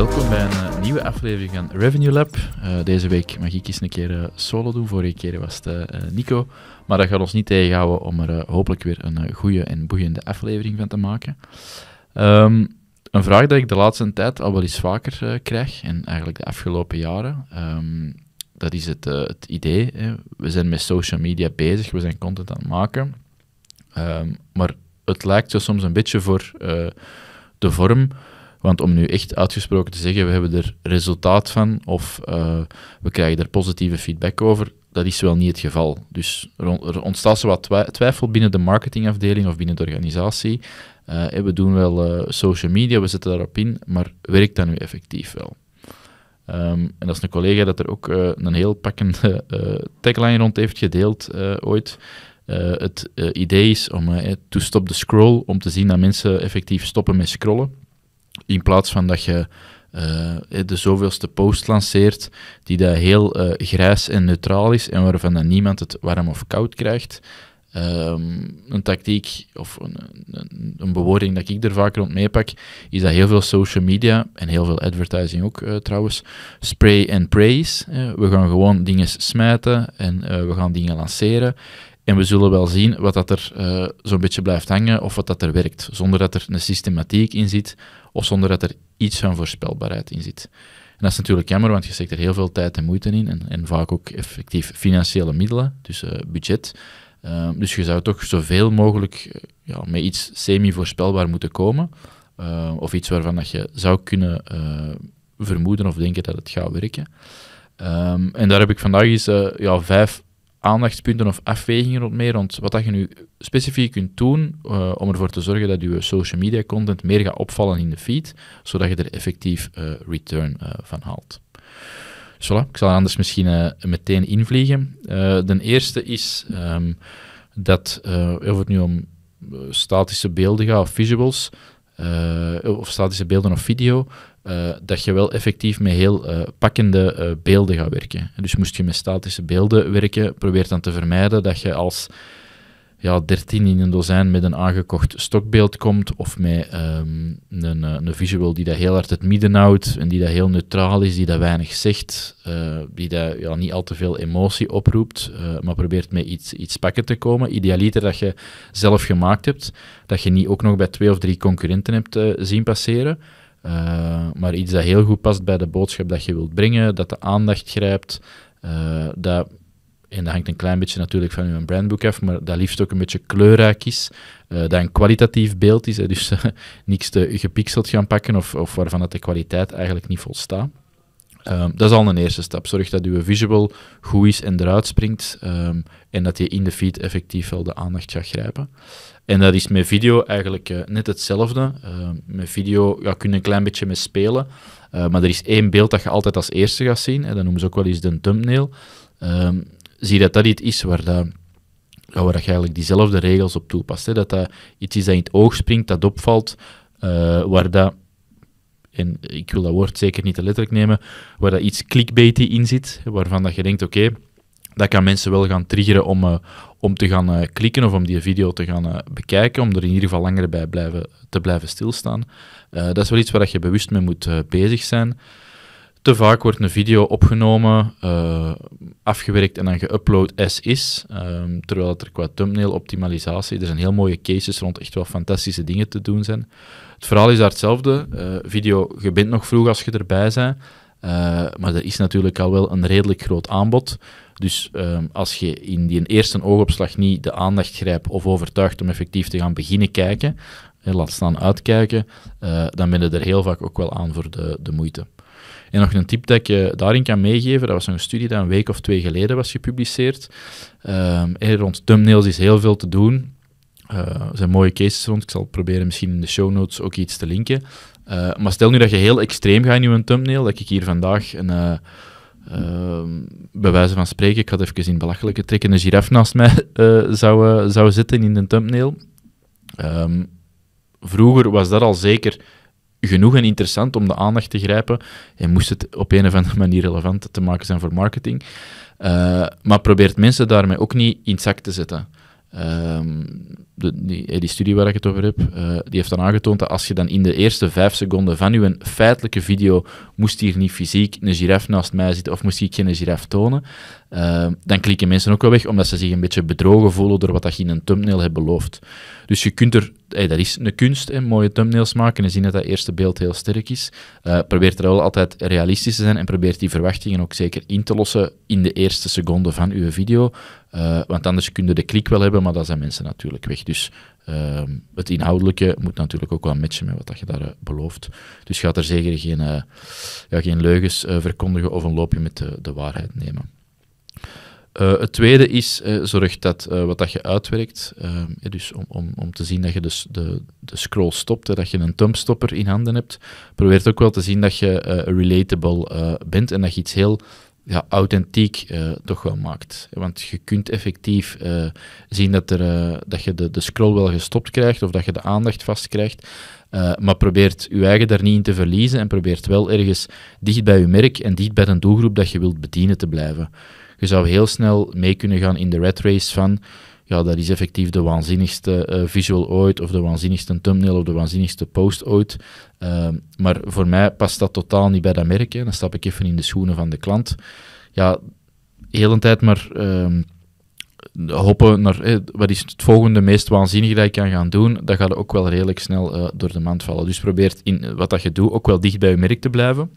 Welkom bij een eh, nieuwe aflevering van Revenue Lab. Eh, deze week mag ik eens een keer eh, solo doen. Vorige keer was het Nico. Maar dat gaat ons niet tegenhouden om er hopelijk weer een goede en boeiende aflevering van te maken. Ehm, een vraag die ik de laatste tijd al wel eens vaker krijg, en eigenlijk de afgelopen jaren, ehm, dat is het, het idee. Hè. We zijn met social media bezig, we zijn content aan het maken. Ehm, maar het lijkt zo soms een beetje voor de vorm want om nu echt uitgesproken te zeggen, we hebben er resultaat van of eh, we krijgen er positieve feedback over, dat is wel niet het geval. Dus er ontstaat zo wat twijfel binnen de marketingafdeling of binnen de organisatie. Eh, we doen wel eh, social media, we zetten daarop in, maar werkt dat nu effectief wel? Ehm, en dat is een collega dat er ook een heel pakkende tagline rond heeft gedeeld ooit. het idee is om to stop the scroll, om te zien dat mensen effectief stoppen met scrollen. In plaats van dat je eh, de zoveelste post lanceert, die dat heel eh, grijs en neutraal is en waarvan dan niemand het warm of koud krijgt. Ehm, een tactiek of een, een, bewoording dat ik er vaak rond meepak, is dat heel veel social media en heel veel advertising ook eh, trouwens, spray and praise. we gaan gewoon dingen smijten en we gaan dingen lanceren. En we zullen wel zien wat dat er eh, zo'n beetje blijft hangen of wat dat er werkt, zonder dat er een systematiek in zit of zonder dat er iets van voorspelbaarheid in zit. En dat is natuurlijk jammer, want je steekt er heel veel tijd en moeite in en, en vaak ook effectief financiële middelen, dus eh, budget. Ehm, dus je zou toch zoveel mogelijk eh, ja, met iets semi-voorspelbaar moeten komen of iets waarvan dat je zou kunnen vermoeden of denken dat het gaat werken. Ehm, en daar heb ik vandaag eens ja, vijf aandachtspunten of afwegingen rond meer, rond wat dat je nu specifiek kunt doen eh, om ervoor te zorgen dat je social media content meer gaat opvallen in de feed, zodat je er effectief eh, return eh, van haalt. Dus ik zal anders misschien meteen invliegen. de eerste is ehm, dat, of het nu om statische beelden gaat of visuals, of statische beelden of video, eh, dat je wel effectief met heel eh, pakkende eh, beelden gaat werken. Dus moest je met statische beelden werken, probeer dan te vermijden dat je als ja, 13 in een dozijn met een aangekocht stokbeeld komt, of met ehm, een, een, visual die dat heel hard het midden houdt en die dat heel neutraal is, die dat weinig zegt, die dat ja, niet al te veel emotie oproept, maar probeert met iets, iets pakken te komen. Idealiter dat je zelf gemaakt hebt, dat je niet ook nog bij twee of drie concurrenten hebt zien passeren. Eh, maar iets dat heel goed past bij de boodschap dat je wilt brengen, dat de aandacht grijpt, eh, dat, en dat hangt een klein beetje natuurlijk van je brandboek af, maar dat liefst ook een beetje kleurrijk is, eh, dat een kwalitatief beeld is, hè, dus niks te gepixeld gaan pakken of, of waarvan dat de kwaliteit eigenlijk niet volstaat. Ehm, dat is al een eerste stap. Zorg dat je visual goed is en eruit springt. Ehm, en dat je in de feed effectief wel de aandacht gaat grijpen. En dat is met video eigenlijk eh, net hetzelfde. Uh, met video ja, kun je een klein beetje mee spelen. Eh, maar er is één beeld dat je altijd als eerste gaat zien. En dat noemen ze ook wel eens de thumbnail. Ehm, zie dat dat iets is waar, dat, ja, waar je eigenlijk diezelfde regels op toepast. Hè? Dat dat iets is dat in het oog springt, dat opvalt. waar dat en ik wil dat woord zeker niet te letterlijk nemen, waar dat iets clickbaity in zit, waarvan dat je denkt, oké, dat kan mensen wel gaan triggeren om, eh, om te gaan eh, klikken of om die video te gaan eh, bekijken, om er in ieder geval langer bij blijven, te blijven stilstaan. dat is wel iets waar je bewust mee moet bezig zijn. Te vaak wordt een video opgenomen, afgewerkt en dan geüpload as is. Ehm, terwijl het er qua thumbnail optimalisatie, er zijn heel mooie cases rond echt wel fantastische dingen te doen zijn. Het verhaal is daar hetzelfde. video, je bent nog vroeg als je erbij bent. Eh, maar er is natuurlijk al wel een redelijk groot aanbod. Dus ehm, als je in die eerste oogopslag niet de aandacht grijpt of overtuigt om effectief te gaan beginnen kijken, hè, eh, laat staan uitkijken, eh, dan ben je er heel vaak ook wel aan voor de, de moeite. En nog een tip dat ik je daarin kan meegeven, dat was een studie die een week of twee geleden was gepubliceerd. Ehm, rond thumbnails is heel veel te doen. Uh, er zijn mooie cases rond. Ik zal proberen misschien in de show notes ook iets te linken. Eh, maar stel nu dat je heel extreem ga in je thumbnail, dat ik hier vandaag een, uh, bij wijze van spreken, ik had even in belachelijke trekken, een giraf naast mij eh, zou, zou zitten in de thumbnail. Ehm, vroeger was dat al zeker genoeg en interessant om de aandacht te grijpen en moest het op een of andere manier relevant te maken zijn voor marketing. maar probeert mensen daarmee ook niet in zak te zetten. Um, de, eh, die, studie waar ik het over heb, eh, die heeft dan aangetoond dat als je dan in de eerste vijf seconden van je feitelijke video moest hier niet fysiek een giraf naast mij zitten of moest ik geen giraf tonen, Ehm, dan klikken mensen ook wel weg, omdat ze zich een beetje bedrogen voelen door wat dat je in een thumbnail hebt beloofd. Dus je kunt er, dat is een kunst, hè, mooie thumbnails maken en zien dat dat eerste beeld heel sterk is. Eh, probeer er wel altijd realistisch te zijn en probeer die verwachtingen ook zeker in te lossen in de eerste seconde van uw video. Uh, want anders kun je de klik wel hebben, maar dan zijn mensen natuurlijk weg. Dus ehm, het inhoudelijke moet natuurlijk ook wel matchen met wat dat je daar eh, belooft. Dus ga er zeker geen, ja, geen leugens verkondigen of een loopje met de, de waarheid nemen. Eh, het tweede is, eh, zorg dat eh, wat dat je uitwerkt, dus om, om, om te zien dat je dus de, de scroll stopt, dat je een thumbstopper in handen hebt, probeer ook wel te zien dat je relatable bent en dat je iets heel ja, authentiek toch wel maakt. Want je kunt effectief zien dat, er, dat je de, de scroll wel gestopt krijgt of dat je de aandacht vastkrijgt, uh, maar probeert je eigen daar niet in te verliezen en probeert wel ergens dicht bij je merk en dicht bij een doelgroep dat je wilt bedienen te blijven je zou heel snel mee kunnen gaan in de red race van ja, dat is effectief de waanzinnigste uh, visual ooit, of de waanzinnigste thumbnail, of de waanzinnigste post ooit. Ehm, maar voor mij past dat totaal niet bij dat merk. Dan stap ik even in de schoenen van de klant. Ja, heel een tijd maar uh, hoppen naar wat is het volgende meest waanzinnige dat ik kan gaan doen. Dat gaat ook wel redelijk snel eh, door de mand vallen. Dus probeer in wat dat je doet ook wel dicht bij je merk te blijven.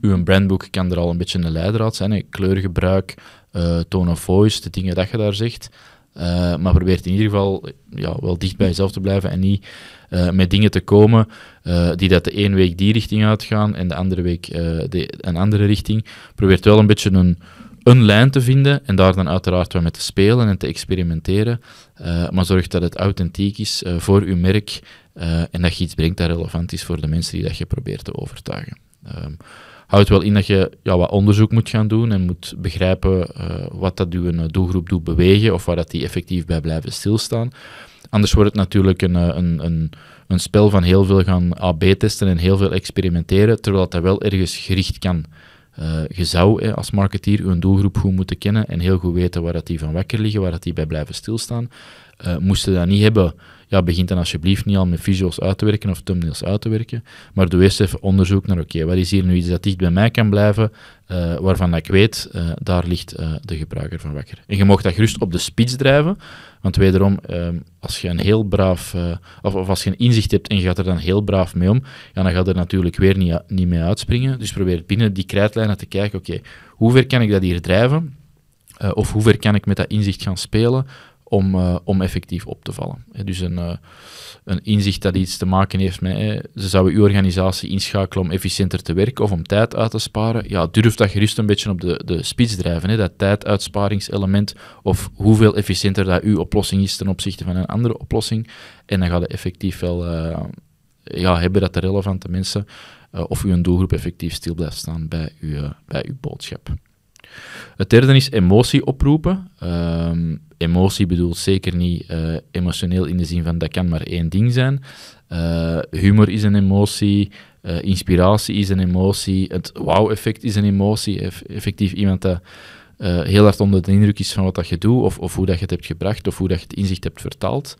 Uw brandboek kan er al een beetje een leidraad zijn. Kleurgebruik, uh, tone of voice, de dingen dat je daar zegt. Eh, maar probeer in ieder geval ja, wel dicht bij jezelf te blijven en niet eh, met dingen te komen die dat de ene week die richting uitgaan en de andere week de, een andere richting. Probeer wel een beetje een, een lijn te vinden en daar dan uiteraard wel mee te spelen en te experimenteren. maar zorg dat het authentiek is voor uw merk en dat je iets brengt dat relevant is voor de mensen die dat je probeert te overtuigen. Um, houdt wel in dat je ja, wat onderzoek moet gaan doen en moet begrijpen eh, wat dat uw eh, doelgroep doet bewegen of waar dat die effectief bij blijven stilstaan. Anders wordt het natuurlijk een, eh, een, een, een spel van heel veel gaan AB-testen en heel veel experimenteren, terwijl dat wel ergens gericht kan. je zou als marketeer je doelgroep goed moeten kennen en heel goed weten waar dat die van wakker liggen, waar dat die bij blijven stilstaan. Uh, moesten dat niet hebben, ja, begint dan alsjeblieft niet al met visuals uit te werken of thumbnails uit te werken, maar doe eerst even onderzoek naar, oké, wat is hier nu iets dat dicht bij mij kan blijven, eh, waarvan ik weet, uh, daar ligt eh, de gebruiker van wakker. En je mag dat gerust op de spits drijven, want wederom, ehm, als je een heel braaf, of, of, als je een inzicht hebt en je gaat er dan heel braaf mee om, ja, dan gaat er natuurlijk weer niet, niet mee uitspringen. Dus probeer binnen die krijtlijnen te kijken, oké, hoe ver kan ik dat hier drijven? of hoe ver kan ik met dat inzicht gaan spelen? om, eh, om effectief op te vallen. dus een, eh, een inzicht dat iets te maken heeft met ze zouden uw organisatie inschakelen om efficiënter te werken of om tijd uit te sparen. Ja, durf dat gerust een beetje op de, de spits drijven. dat tijduitsparingselement of hoeveel efficiënter dat uw oplossing is ten opzichte van een andere oplossing. En dan gaat het effectief wel eh, ja, hebben dat de relevante mensen of uw doelgroep effectief stil blijft staan bij uw, bij uw boodschap. Het derde is emotie oproepen. Ehm, emotie bedoelt zeker niet eh, emotioneel in de zin van dat kan maar één ding zijn. Eh, humor is een emotie, eh, inspiratie is een emotie, het wow-effect is een emotie. effectief iemand dat heel hard onder de indruk is van wat dat je doet, of, of hoe dat je het hebt gebracht, of hoe dat je het inzicht hebt vertaald.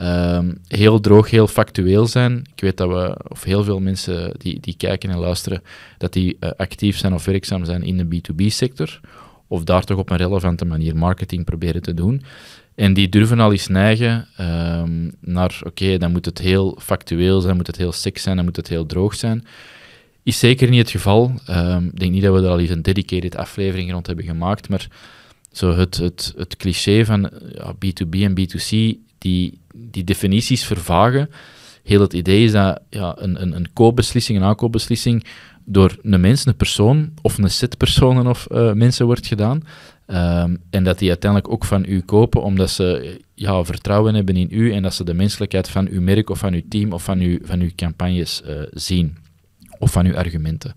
Ehm, heel droog, heel factueel zijn. Ik weet dat we, of heel veel mensen die, die kijken en luisteren, dat die eh, actief zijn of werkzaam zijn in de B2B-sector. Of daar toch op een relevante manier marketing proberen te doen. En die durven al eens neigen ehm, naar, oké, dan moet het heel factueel zijn, moet het heel sick zijn, dan moet het heel droog zijn. Is zeker niet het geval. Ehm, ik denk niet dat we er al eens een dedicated aflevering rond hebben gemaakt, maar zo het, het, het cliché van ja, B2B en B2C die, die definities vervagen. Heel het idee is dat ja, een, een, een koopbeslissing, een aankoopbeslissing, door een mens, een persoon of een set personen of eh, mensen wordt gedaan. Ehm, en dat die uiteindelijk ook van u kopen, omdat ze ja, vertrouwen hebben in u en dat ze de menselijkheid van uw merk of van uw team of van uw, van uw campagnes eh, zien. Of van uw argumenten.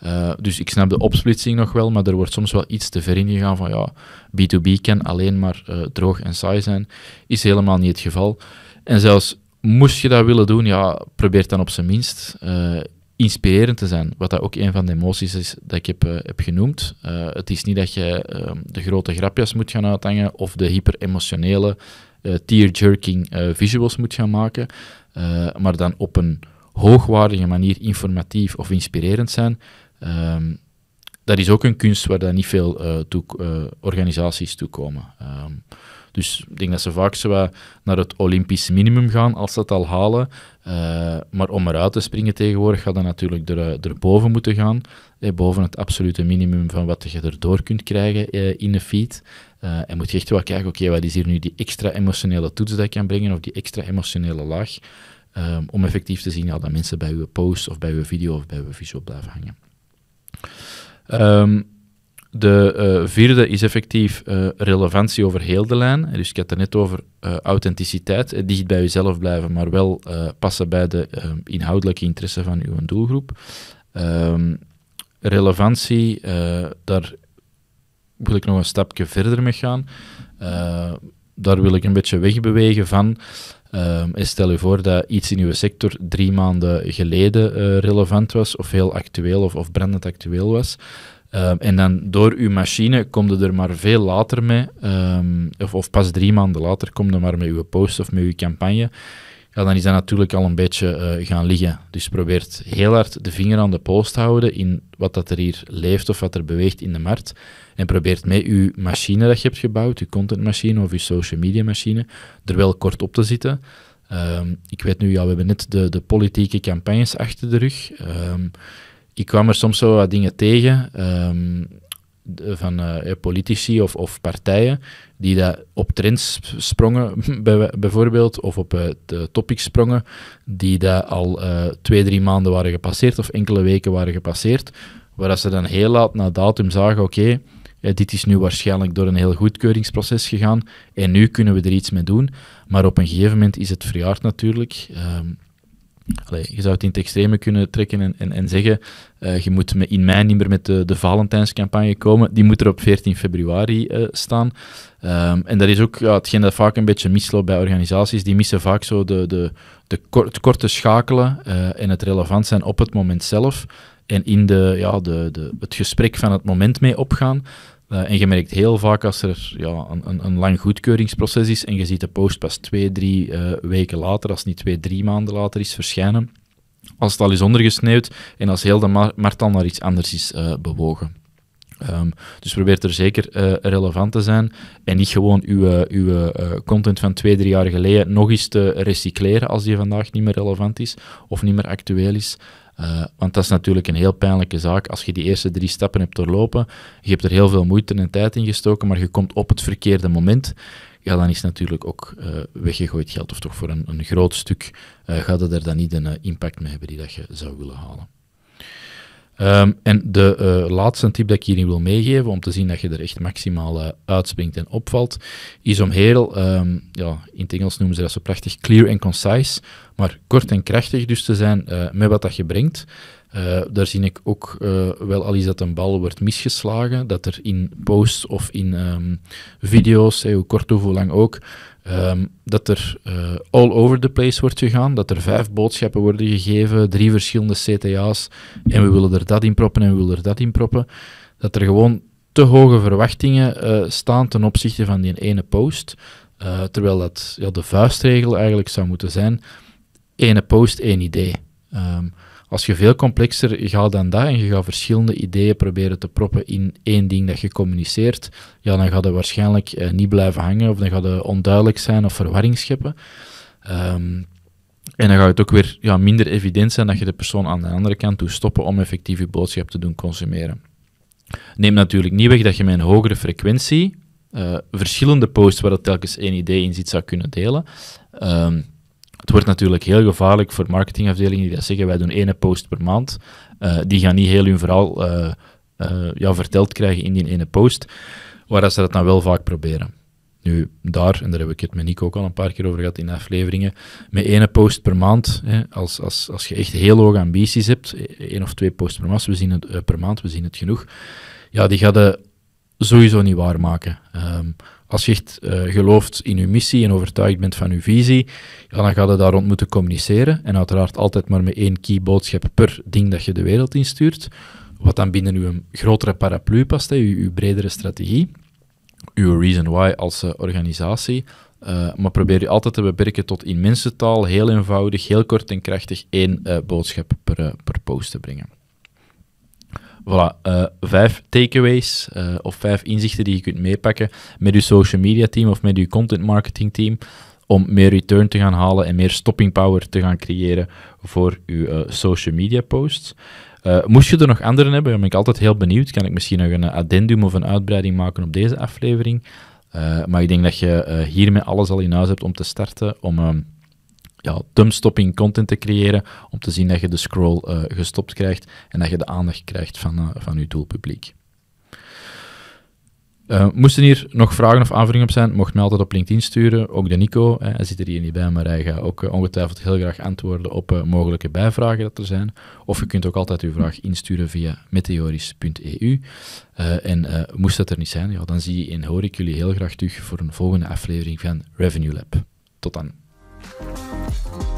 Eh, dus ik snap de opsplitsing nog wel, maar er wordt soms wel iets te ver in gegaan van ja, B2B kan alleen maar eh, droog en saai zijn. Is helemaal niet het geval. En zelfs moest je dat willen doen, ja, probeer dan op zijn minst eh, inspirerend te zijn. Wat dat ook een van de emoties is dat ik heb, heb genoemd. het is niet dat je ehm, de grote grapjes moet gaan uithangen of de hyper-emotionele tear-jerking visuals moet gaan maken, maar dan op een hoogwaardige manier informatief of inspirerend zijn, ehm, dat is ook een kunst waar dan niet veel eh, toe, eh, organisaties toe komen. Ehm, dus ik denk dat ze vaak zo naar het Olympisch minimum gaan, als ze dat al halen. Eh, maar om eruit te springen tegenwoordig, gaat dat natuurlijk er, erboven moeten gaan. Eh, boven het absolute minimum van wat je erdoor kunt krijgen eh, in de feed. en moet je echt wel kijken, oké, wat is hier nu die extra emotionele toets dat ik kan brengen, of die extra emotionele laag. Ehm, om effectief te zien ja, dat mensen bij uw post of bij uw video of bij uw visual blijven hangen. Ehm, de eh, vierde is effectief eh, relevantie over heel de lijn. Dus ik had het net over uh, authenticiteit. Dicht bij jezelf blijven, maar wel passen bij de ehm, inhoudelijke interesse van uw doelgroep. relevantie, daar wil ik nog een stapje verder mee gaan. daar wil ik een beetje wegbewegen van Um, stel je voor dat iets in uw sector drie maanden geleden eh, relevant was, of heel actueel of, of brandend actueel was. Ehm, en dan door uw machine komt er maar veel later mee, ehm, of, of pas drie maanden later kom er maar met uw post of met uw campagne ja, dan is dat natuurlijk al een beetje eh, gaan liggen. Dus probeert heel hard de vinger aan de pols te houden in wat dat er hier leeft of wat er beweegt in de markt. En probeert met uw machine dat je hebt gebouwd, uw contentmachine of uw social media machine, er wel kort op te zitten. Ehm, ik weet nu, ja, we hebben net de, de politieke campagnes achter de rug. Ehm, ik kwam er soms zo wat dingen tegen. Um, van eh, eh, politici of, of, partijen die daar op trends sprongen, bijvoorbeeld, of op eh, de topics sprongen, die daar al twee, drie maanden waren gepasseerd of enkele weken waren gepasseerd, waar ze dan heel laat na datum zagen, oké, dit is nu waarschijnlijk door een heel goedkeuringsproces gegaan en nu kunnen we er iets mee doen. Maar op een gegeven moment is het verjaard natuurlijk. Ehm, Allee, je zou het in het extreme kunnen trekken en, en, zeggen, eh, je moet in mei niet meer met de, de Valentijnscampagne komen, die moet er op 14 februari eh, staan. Ehm, en dat is ook ja, hetgeen dat vaak een beetje misloopt bij organisaties, die missen vaak zo de, de, de korte schakelen eh, en het relevant zijn op het moment zelf en in de, ja, de, de, het gesprek van het moment mee opgaan. Eh, en je merkt heel vaak als er ja, een, een, lang goedkeuringsproces is en je ziet de post pas twee, drie eh, weken later, als het niet twee, drie maanden later is, verschijnen. Als het al is ondergesneeuwd en als heel de markt naar iets anders is eh, bewogen. Ehm, dus probeer er zeker relevant te zijn en niet gewoon uw, uw content van twee, drie jaar geleden nog eens te recycleren als die vandaag niet meer relevant is of niet meer actueel is. Eh, want dat is natuurlijk een heel pijnlijke zaak. Als je die eerste drie stappen hebt doorlopen, je hebt er heel veel moeite en tijd in gestoken, maar je komt op het verkeerde moment. Ja, dan is natuurlijk ook eh, weggegooid geld, of toch voor een, een groot stuk uh, gaat er dan niet een impact mee hebben die dat je zou willen halen. Ehm, en de eh, laatste tip dat ik hierin wil meegeven, om te zien dat je er echt maximaal eh, uitspringt en opvalt, is om heel, ehm, ja, in het Engels noemen ze dat zo prachtig, clear and concise, maar kort en krachtig dus te zijn eh, met wat dat je brengt. daar zie ik ook wel al eens dat een bal wordt misgeslagen, dat er in posts of in ehm, video's, hoe kort of hoe lang ook, Ehm, dat er eh, all over the place wordt gegaan, dat er vijf boodschappen worden gegeven, drie verschillende CTA's, en we willen er dat in proppen en we willen er dat in proppen. Dat er gewoon te hoge verwachtingen eh, staan ten opzichte van die ene post. Eh, terwijl dat ja, de vuistregel eigenlijk zou moeten zijn: ene post, één idee. Ehm, als je veel complexer gaat dan dat en je gaat verschillende ideeën proberen te proppen in één ding dat je communiceert, ja, dan gaat het waarschijnlijk eh, niet blijven hangen of dan gaat het onduidelijk zijn of verwarring scheppen. Ehm, en dan gaat het ook weer ja, minder evident zijn dat je de persoon aan de andere kant toe stoppen om effectief je boodschap te doen consumeren. Neem natuurlijk niet weg dat je met een hogere frequentie uh, verschillende posts waar dat telkens één idee in zit zou kunnen delen. Ehm, het wordt natuurlijk heel gevaarlijk voor marketingafdelingen die dat zeggen, wij doen één post per maand. Eh, die gaan niet heel hun verhaal eh, eh, ja, verteld krijgen in die ene post, waar ze dat dan wel vaak proberen. Nu, daar, en daar heb ik het met Nico ook al een paar keer over gehad in afleveringen, met ene post per maand, hè, als, als, als je echt heel hoge ambities hebt, e, één of twee posts per maand, we zien het, per maand, we zien het genoeg, ja, die gaat sowieso niet waarmaken. Um, als je echt eh, gelooft in je missie en overtuigd bent van je visie, dan ga je daar rond moeten communiceren. En uiteraard altijd maar met één key boodschap per ding dat je de wereld instuurt. Wat dan binnen uw grotere paraplu past, hè, uw, bredere strategie, uw reason why als eh, organisatie. Eh, maar probeer je altijd te beperken tot in mensentaal, heel eenvoudig, heel kort en krachtig één boodschap per, per post te brengen. Voilà, eh, vijf takeaways eh, of vijf inzichten die je kunt meepakken met je social media team of met je content marketing team om meer return te gaan halen en meer stopping power te gaan creëren voor je eh, social media posts. moest je er nog anderen hebben, dan ben ik altijd heel benieuwd. Kan ik misschien nog een addendum of een uitbreiding maken op deze aflevering? maar ik denk dat je hiermee alles al in huis hebt om te starten, om ehm, ja, thumbstopping content te creëren, om te zien dat je de scroll eh, gestopt krijgt en dat je de aandacht krijgt van, eh, van je doelpubliek. Eh, moesten hier nog vragen of aanvullingen op zijn, mocht mij altijd op LinkedIn sturen. Ook de Nico, hè, hij zit er hier niet bij, maar hij gaat ook ongetwijfeld heel graag antwoorden op mogelijke bijvragen dat er zijn. Of je kunt ook altijd uw vraag insturen via meteoris.eu. en moest dat er niet zijn, ja, dan zie je en hoor ik jullie heel graag terug voor een volgende aflevering van Revenue Lab. Tot dan. Thank you.